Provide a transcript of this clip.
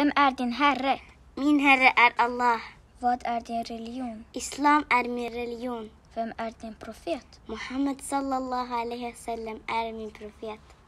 Vem är din herre? Min herre är Allah. Vad är din religion? Islam är min religion. Vem är din profet? Muhammed sallallahu alaihi wasallam är min profet.